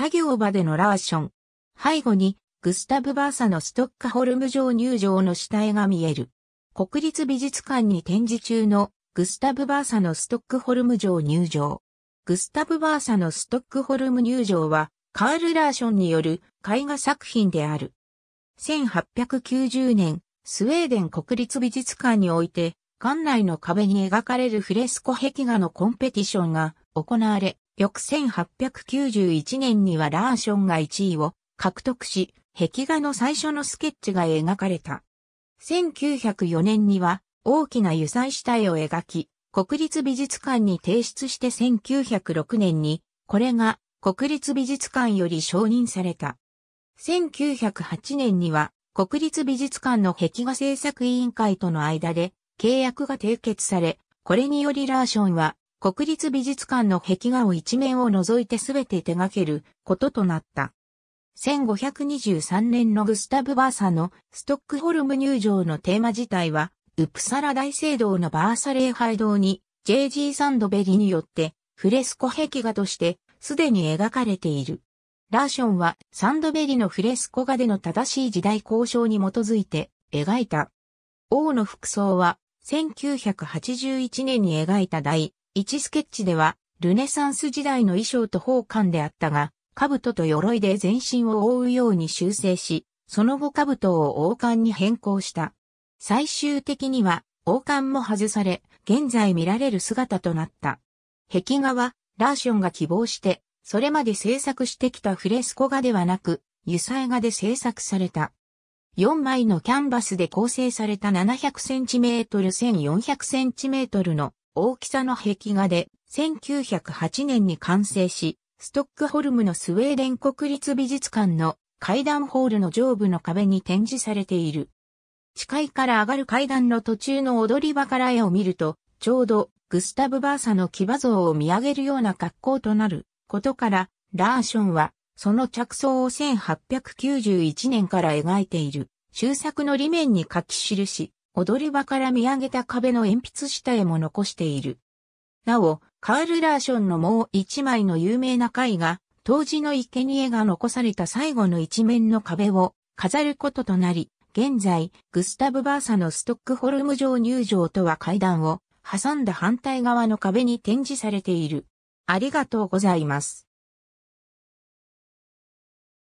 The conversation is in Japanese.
作業場でのラーション。背後に、グスタブ・バーサのストックホルム城入場の下絵が見える。国立美術館に展示中のグスタブ・バーサのストックホルム城入場。グスタブ・バーサのストックホルム入場は、カール・ラーションによる絵画作品である。1890年、スウェーデン国立美術館において、館内の壁に描かれるフレスコ壁画のコンペティションが行われ、翌1891年にはラーションが1位を獲得し、壁画の最初のスケッチが描かれた。1904年には大きな油彩下絵を描き、国立美術館に提出して1906年に、これが国立美術館より承認された。1908年には国立美術館の壁画制作委員会との間で契約が締結され、これによりラーションは国立美術館の壁画を一面を除いてすべて手掛けることとなった。1523年のグスタブ・バーサのストックホルム入場のテーマ自体は、ウプサラ大聖堂のバーサ礼拝堂に J.G. サンドベリによってフレスコ壁画としてすでに描かれている。ラーションはサンドベリのフレスコ画での正しい時代交渉に基づいて描いた。王の服装は1981年に描いた大1スケッチでは、ルネサンス時代の衣装と宝冠であったが、兜と鎧で全身を覆うように修正し、その後兜を王冠に変更した。最終的には王冠も外され、現在見られる姿となった。壁画は、ラーションが希望して、それまで制作してきたフレスコ画ではなく、油彩画で制作された。4枚のキャンバスで構成された 700cm、1400cm の大きさの壁画で1908年に完成し、ストックホルムのスウェーデン国立美術館の階段ホールの上部の壁に展示されている。視界から上がる階段の途中の踊り場から絵を見ると、ちょうどグスタブ・バーサの騎馬像を見上げるような格好となることから、ラーションはその着想を1891年から描いている。終作の裏面に書き記し、踊り場から見上げた壁の鉛筆下絵も残している。なお、カール・ラーションのもう一枚の有名な絵画、当時の生贄が残された最後の一面の壁を飾ることとなり、現在、グスタブ・バーサのストックホルム城入場とは階段を挟んだ反対側の壁に展示されている。ありがとうございます。